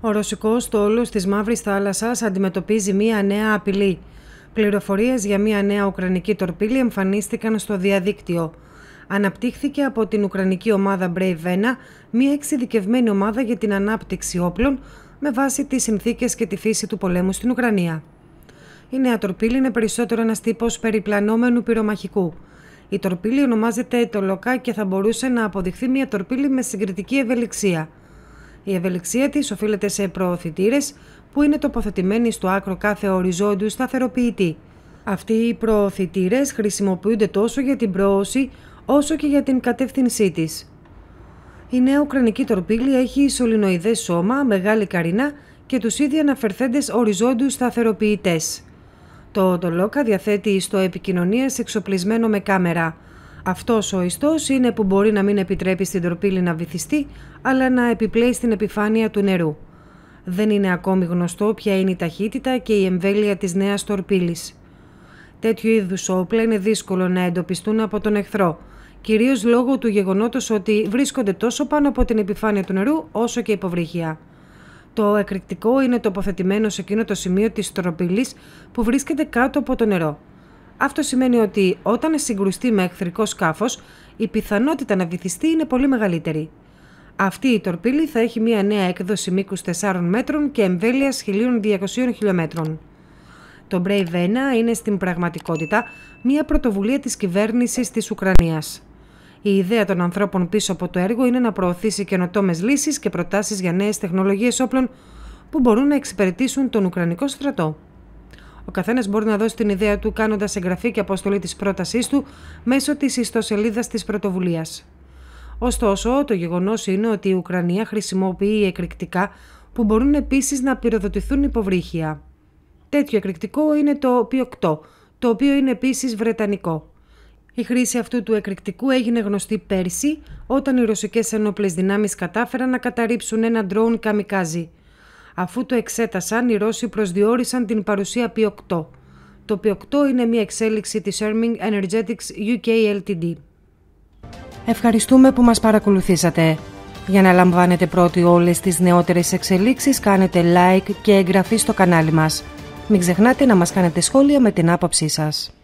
Ο ρωσικός στόλος της Μαύρης Θάλασσας αντιμετωπίζει μία νέα απειλή. Πληροφορίες για μία νέα Ουκρανική τορπίλη εμφανίστηκαν στο διαδίκτυο. Αναπτύχθηκε από την Ουκρανική ομάδα Brave 1, μία εξειδικευμένη ομάδα για την ανάπτυξη όπλων με βάση τις συνθήκες και τη φύση του πολέμου στην Ουκρανία. Η νέα τορπίλη είναι περισσότερο ένας τύπος περιπλανόμενου πυρομαχικού. Η τορπίλη ονομάζεται Ετολοκά και θα μπορούσε να αποδειχθεί μία τορπίλη με συγκριτική ευελιξία. Η ευελιξία της οφείλεται σε προωθητήρες που είναι τοποθετημένοι στο άκρο κάθε οριζόντιου σταθεροποιητή. Αυτοί οι προωθητήρες χρησιμοποιούνται τόσο για την προώση όσο και για την κατεύθυνσή της. Η νέα Ουκρανική τορπίλη έχει σωληνοειδέ σώμα, μεγάλη καρίνα και τους ήδη αναφερθέντες οριζόντιους σταθεροποιητές. Το τολόκα διαθέτει στο επικοινωνία εξοπλισμένο με κάμερα. Αυτός ο ιστός είναι που μπορεί να μην επιτρέπει στην τροπήλη να βυθιστεί, αλλά να επιπλέει στην επιφάνεια του νερού. Δεν είναι ακόμη γνωστό ποια είναι η ταχύτητα και η εμβέλεια της νέας τορπύλης. Τέτοιου είδους όπλα είναι δύσκολο να εντοπιστούν από τον εχθρό, Κυρίως λόγω του γεγονότος ότι βρίσκονται τόσο πάνω από την επιφάνεια του νερού όσο και υποβρύχια. Το εκρηκτικό είναι τοποθετημένο σε εκείνο το σημείο της τροπύλης που βρίσκεται κάτω από το νερό. Αυτό σημαίνει ότι όταν συγκρουστεί με εχθρικό σκάφος, η πιθανότητα να βυθιστεί είναι πολύ μεγαλύτερη. Αυτή η τορπίλη θα έχει μια νέα έκδοση μήκους 4 μέτρων και εμβέλειας 1200 χιλιόμετρων. Το Brave 1 είναι στην πραγματικότητα μια πρωτοβουλία της κυβέρνησης της Ουκρανίας. Η ιδέα των ανθρώπων πίσω από το έργο είναι να προωθήσει καινοτόμες λύσεις και προτάσεις για νέες τεχνολογίες όπλων που μπορούν να εξυπηρετήσουν τον Ουκρανικό στρατό. Ο καθένας μπορεί να δώσει την ιδέα του κάνοντας εγγραφή και αποστολή της πρότασής του μέσω της ιστοσελίδας της πρωτοβουλίας. Ωστόσο, το γεγονός είναι ότι η Ουκρανία χρησιμοποιεί εκρηκτικά που μπορούν επίσης να πυροδοτηθούν υποβρύχια. Τέτοιο εκρηκτικό είναι το P8, το οποίο είναι επίσης βρετανικό. Η χρήση αυτού του εκρηκτικού έγινε γνωστή πέρσι, όταν οι ρωσικές ενόπλες δυνάμεις κατάφεραν να καταρρύψουν ένα ντρόουν καμικάζι. Αφού το εξέτασαν, οι Ρώσοι προσδιορίσαν την παρουσία P8. Το P8 είναι μια εξέλιξη της Erming Energetics UK Ltd. Ευχαριστούμε που μας παρακολουθήσατε. Για να λαμβάνετε πρώτοι όλες τις νεότερες εξελίξεις, κάνετε like και εγγραφή στο κανάλι μας. Μην ξεχνάτε να μας κάνετε σχόλια με την άποψή σας.